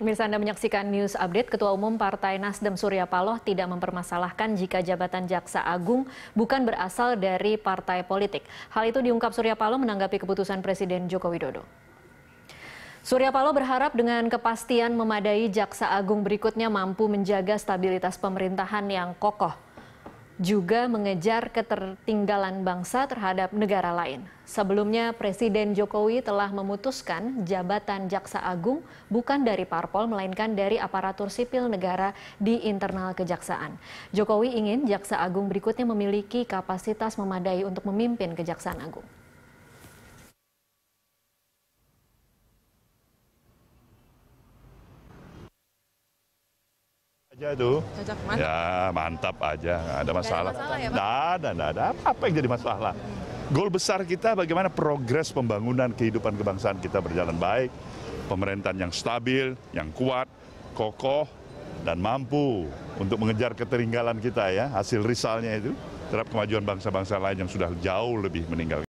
Pemirsa Anda menyaksikan news update, Ketua Umum Partai Nasdem Surya Paloh tidak mempermasalahkan jika jabatan Jaksa Agung bukan berasal dari partai politik. Hal itu diungkap Surya Paloh menanggapi keputusan Presiden Joko Widodo. Surya Paloh berharap dengan kepastian memadai Jaksa Agung berikutnya mampu menjaga stabilitas pemerintahan yang kokoh juga mengejar ketertinggalan bangsa terhadap negara lain. Sebelumnya, Presiden Jokowi telah memutuskan jabatan Jaksa Agung bukan dari parpol, melainkan dari aparatur sipil negara di internal kejaksaan. Jokowi ingin Jaksa Agung berikutnya memiliki kapasitas memadai untuk memimpin Kejaksaan Agung. aja itu. Cocok mantap. Ya mantap aja, nggak ada masalah. tidak, ya, ada, tidak, ada, apa-apa yang jadi masalah. Goal besar kita bagaimana progres pembangunan kehidupan kebangsaan kita berjalan baik, pemerintahan yang stabil, yang kuat, kokoh, dan mampu untuk mengejar keteringgalan kita ya, hasil risalnya itu terhadap kemajuan bangsa-bangsa lain yang sudah jauh lebih meninggal.